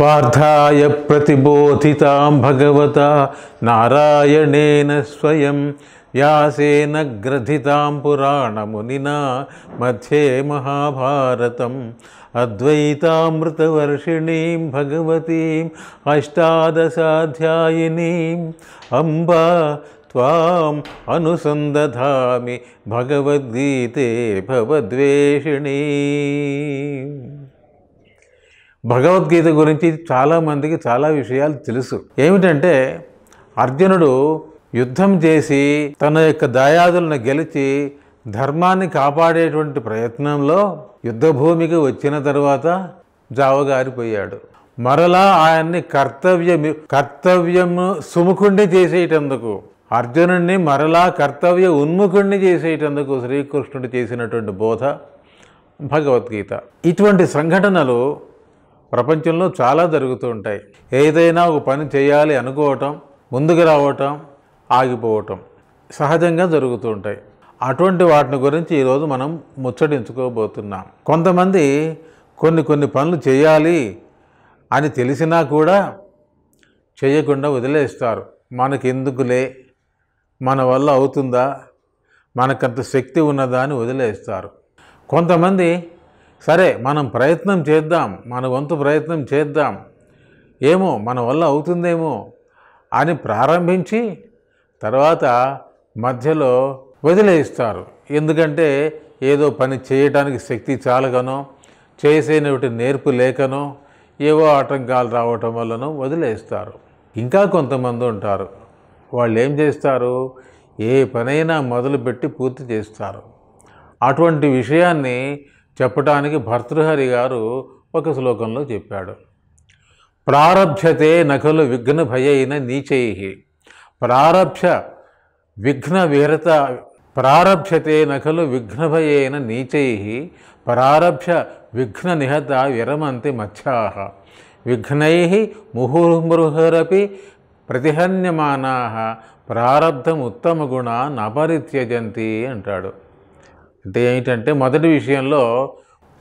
वार्धाय प्रतिबोधितां भगवता नारायणेन स्वयं व्यासेन ग्रथितां पुराणमुनिना मध्ये महाभारतम् अद्वैतामृतवर्षिणीं भगवतीम् अष्टादशाध्यायिनीम् अम्ब त्वाम् अनुसन्दधामि भगवद्गीते भवद्वेषिणी భగవద్గీత గురించి చాలామందికి చాలా విషయాలు తెలుసు ఏమిటంటే అర్జునుడు యుద్ధం చేసి తన యొక్క దాయాదులను గెలిచి ధర్మాన్ని కాపాడేటువంటి ప్రయత్నంలో యుద్ధభూమికి వచ్చిన తర్వాత జావగారిపోయాడు మరలా ఆయన్ని కర్తవ్యం కర్తవ్యము సుముఖుణ్ణి చేసేటందుకు అర్జునుడిని మరలా కర్తవ్య ఉన్ముఖుణ్ణి చేసేటందుకు శ్రీకృష్ణుడు చేసినటువంటి బోధ భగవద్గీత ఇటువంటి సంఘటనలు ప్రపంచంలో చాలా జరుగుతూ ఉంటాయి ఏదైనా ఒక పని చేయాలి అనుకోవటం ముందుకు రావటం ఆగిపోవటం సహజంగా జరుగుతూ ఉంటాయి అటువంటి వాటిని గురించి ఈరోజు మనం ముచ్చడించుకోబోతున్నాం కొంతమంది కొన్ని కొన్ని పనులు చేయాలి అని తెలిసినా కూడా చేయకుండా వదిలేస్తారు ఎందుకులే మన వల్ల అవుతుందా మనకంత శక్తి ఉన్నదా అని వదిలేస్తారు కొంతమంది సరే మనం ప్రయత్నం చేద్దాం మన వంతు ప్రయత్నం చేద్దాం ఏమో మన వల్ల అవుతుందేమో అని ప్రారంభించి తర్వాత మధ్యలో వదిలేస్తారు ఎందుకంటే ఏదో పని చేయటానికి శక్తి చాలగనో చేసేటువంటి నేర్పు లేకనో ఏవో ఆటంకాలు రావటం వల్లనో వదిలేస్తారు ఇంకా కొంతమంది ఉంటారు వాళ్ళు ఏం చేస్తారు ఏ పనైనా మొదలుపెట్టి పూర్తి చేస్తారు అటువంటి విషయాన్ని చెప్పటానికి భర్తృహరి గారు ఒక శ్లోకంలో చెప్పాడు ప్రారభ్యతే నకలు విఘ్న భయైన నీచై ప్రారభ్య విఘ్న విహరత ప్రారభ్యతే నకలు విఘ్నభయైన నీచై ప్రారభ్య విఘ్న నిహత విరమంతి మత్స్యాహ విఘ్నై ముహుర్మృహరపి ప్రతిహన్యమానా ప్రారబ్ధం ఉత్తమ గుణాన్ నపరిత్యజంతి అంటాడు అంటే ఏంటంటే మొదటి విషయంలో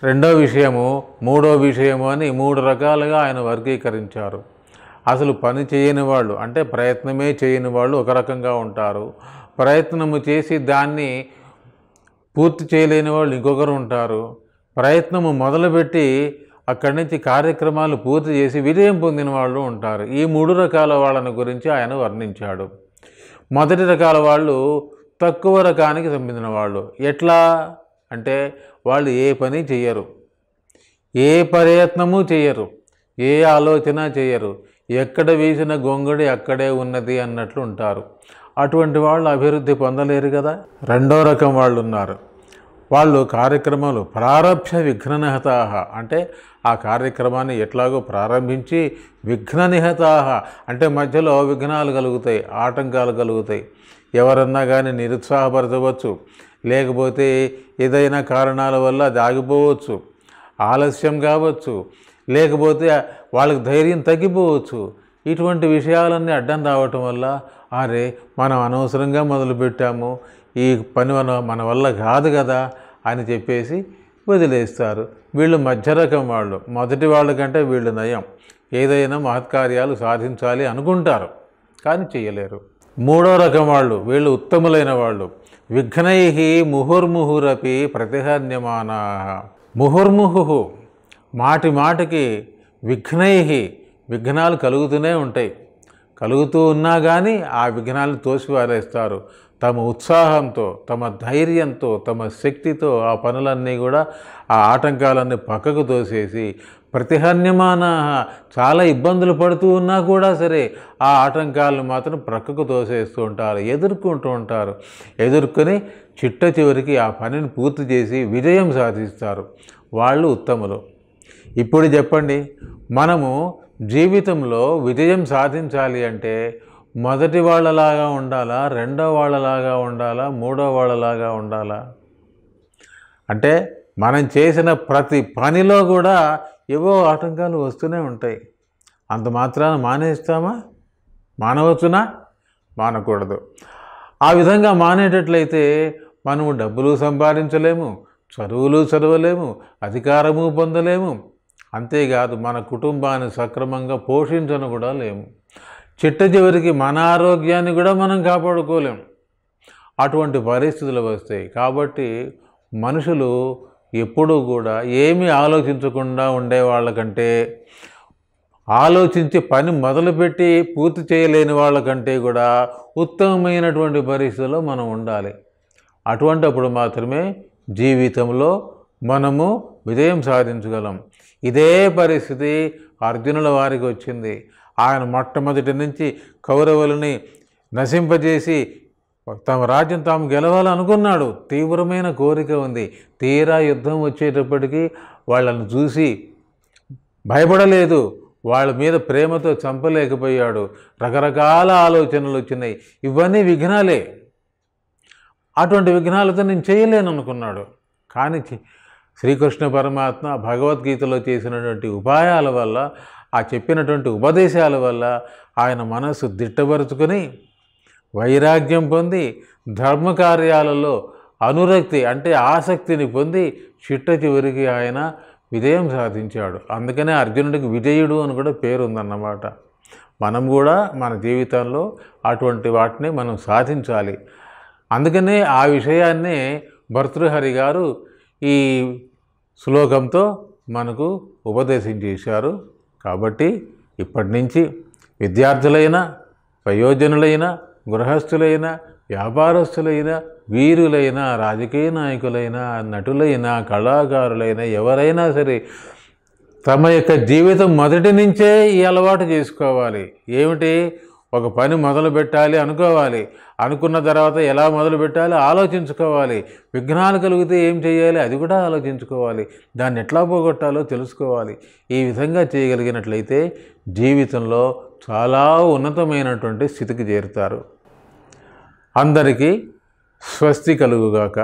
రెండో విషయము మూడో విషయము అని మూడు రకాలుగా ఆయన వర్గీకరించారు అసలు పని చేయని వాళ్ళు అంటే ప్రయత్నమే చేయని వాళ్ళు ఒక రకంగా ఉంటారు ప్రయత్నము చేసి దాన్ని పూర్తి చేయలేని వాళ్ళు ఇంకొకరు ఉంటారు ప్రయత్నము మొదలుపెట్టి అక్కడి నుంచి కార్యక్రమాలు పూర్తి చేసి విజయం పొందిన వాళ్ళు ఉంటారు ఈ మూడు రకాల వాళ్ళని గురించి ఆయన వర్ణించాడు మొదటి రకాల వాళ్ళు తక్కువ రకానికి సంబంధించిన వాళ్ళు ఎట్లా అంటే వాళ్ళు ఏ పని చేయరు ఏ ప్రయత్నము చేయరు ఏ ఆలోచన చేయరు ఎక్కడ వేసిన గొంగడి అక్కడే ఉన్నది అన్నట్లు ఉంటారు అటువంటి వాళ్ళు అభివృద్ధి పొందలేరు కదా రెండో రకం వాళ్ళు ఉన్నారు వాళ్ళు కార్యక్రమాలు ప్రారంభ విఘ్ననిహతాహ అంటే ఆ కార్యక్రమాన్ని ఎట్లాగో ప్రారంభించి విఘ్ననిహతాహ అంటే మధ్యలో విఘ్నాలు కలుగుతాయి ఆటంకాలు కలుగుతాయి ఎవరన్నా కానీ నిరుత్సాహపరచవచ్చు లేకపోతే ఏదైనా కారణాల వల్ల అది ఆగిపోవచ్చు ఆలస్యం కావచ్చు లేకపోతే వాళ్ళకి ధైర్యం తగ్గిపోవచ్చు ఇటువంటి విషయాలన్నీ అడ్డం రావటం వల్ల అరే మనం అనవసరంగా మొదలుపెట్టాము ఈ పని మన మన వల్ల కాదు కదా అని చెప్పేసి వదిలేస్తారు వీళ్ళు మధ్యరకం వాళ్ళు మొదటి వాళ్ళకంటే వీళ్ళు నయం ఏదైనా మహత్కార్యాలు సాధించాలి అనుకుంటారు కానీ చేయలేరు మూడో రకం వాళ్ళు వీళ్ళు ఉత్తములైన వాళ్ళు విఘ్నై ముహుర్ముహురపి ప్రతిహన్యమానా ముహుర్ముహు మాటి మాటికి విఘ్నై విఘ్నాలు కలుగుతూనే ఉంటాయి కలుగుతూ ఉన్నా కానీ ఆ విఘ్నాలను తోసివారేస్తారు తమ ఉత్సాహంతో తమ ధైర్యంతో తమ శక్తితో ఆ పనులన్నీ కూడా ఆ ఆటంకాలన్నీ పక్కకు తోసేసి ప్రతిహన్యమాన చాలా ఇబ్బందులు పడుతూ ఉన్నా కూడా సరే ఆ ఆటంకాలను మాత్రం ప్రక్కకు తోసేస్తూ ఉంటారు ఎదుర్కొంటూ ఉంటారు ఎదుర్కొని చిట్ట చివరికి ఆ పనిని పూర్తి చేసి విజయం సాధిస్తారు వాళ్ళు ఉత్తములు ఇప్పుడు చెప్పండి మనము జీవితంలో విజయం సాధించాలి అంటే మొదటి వాళ్ళలాగా ఉండాలా రెండో వాళ్ళలాగా ఉండాలా మూడో వాళ్ళలాగా ఉండాలా అంటే మనం చేసిన ప్రతి పనిలో కూడా ఏవో ఆటంకాలు వస్తూనే ఉంటాయి అంత మాత్రాన మానేస్తామా మానవచ్చునా మానకూడదు ఆ విధంగా మానేటట్లయితే మనము డబ్బులు సంపాదించలేము చదువులు చదవలేము అధికారము పొందలేము అంతేకాదు మన కుటుంబాన్ని సక్రమంగా పోషించను కూడా లేము చిట్ట చివరికి మన ఆరోగ్యాన్ని కూడా మనం కాపాడుకోలేము అటువంటి పరిస్థితులు వస్తాయి కాబట్టి మనుషులు ఎప్పుడూ కూడా ఏమీ ఆలోచించకుండా ఉండేవాళ్ళకంటే ఆలోచించి పని మొదలుపెట్టి పూర్తి చేయలేని వాళ్ళకంటే కూడా ఉత్తమమైనటువంటి పరిస్థితిలో మనం ఉండాలి అటువంటప్పుడు మాత్రమే జీవితంలో మనము విజయం సాధించగలం ఇదే పరిస్థితి అర్జునుల వారికి వచ్చింది ఆయన మొట్టమొదటి నుంచి కౌరవులని నశింపజేసి తమ రాజ్యం తాము గెలవాలనుకున్నాడు తీవ్రమైన కోరిక ఉంది తీరా యుద్ధం వచ్చేటప్పటికీ వాళ్ళను చూసి భయపడలేదు వాళ్ళ మీద ప్రేమతో చంపలేకపోయాడు రకరకాల ఆలోచనలు వచ్చినాయి ఇవన్నీ విఘ్నాలే అటువంటి విఘ్నాలతో నేను చేయలేను అనుకున్నాడు కానీ శ్రీకృష్ణ పరమాత్మ భగవద్గీతలో చేసినటువంటి ఉపాయాల వల్ల ఆ చెప్పినటువంటి ఉపదేశాల వల్ల ఆయన మనసు దిట్టపరుచుకొని వైరాగ్యం పొంది ధర్మకార్యాలలో అనురక్తి అంటే ఆసక్తిని పొంది చిట్ట చివరికి ఆయన విజయం సాధించాడు అందుకనే అర్జునుడికి విజయుడు అని కూడా పేరు ఉందన్నమాట మనం కూడా మన జీవితంలో అటువంటి వాటిని మనం సాధించాలి అందుకనే ఆ విషయాన్నే భర్తృహరి గారు ఈ శ్లోకంతో మనకు ఉపదేశం చేశారు కాబట్టి ఇప్పటి నుంచి విద్యార్థులైన ప్రయోజనులైన గృహస్థులైన వ్యాపారస్తులైన వీరులైన రాజకీయ నాయకులైనా నటులైన కళాకారులైనా ఎవరైనా సరే తమ యొక్క జీవితం మొదటి నుంచే ఈ అలవాటు చేసుకోవాలి ఏమిటి ఒక పని మొదలు పెట్టాలి అనుకోవాలి అనుకున్న తర్వాత ఎలా మొదలు పెట్టాలి ఆలోచించుకోవాలి విఘ్నాలు కలిగితే ఏం చేయాలి అది కూడా ఆలోచించుకోవాలి దాన్ని ఎట్లా పోగొట్టాలో తెలుసుకోవాలి ఈ విధంగా చేయగలిగినట్లయితే జీవితంలో చాలా ఉన్నతమైనటువంటి స్థితికి చేరుతారు అందరికీ స్వస్తి కలుగుగాక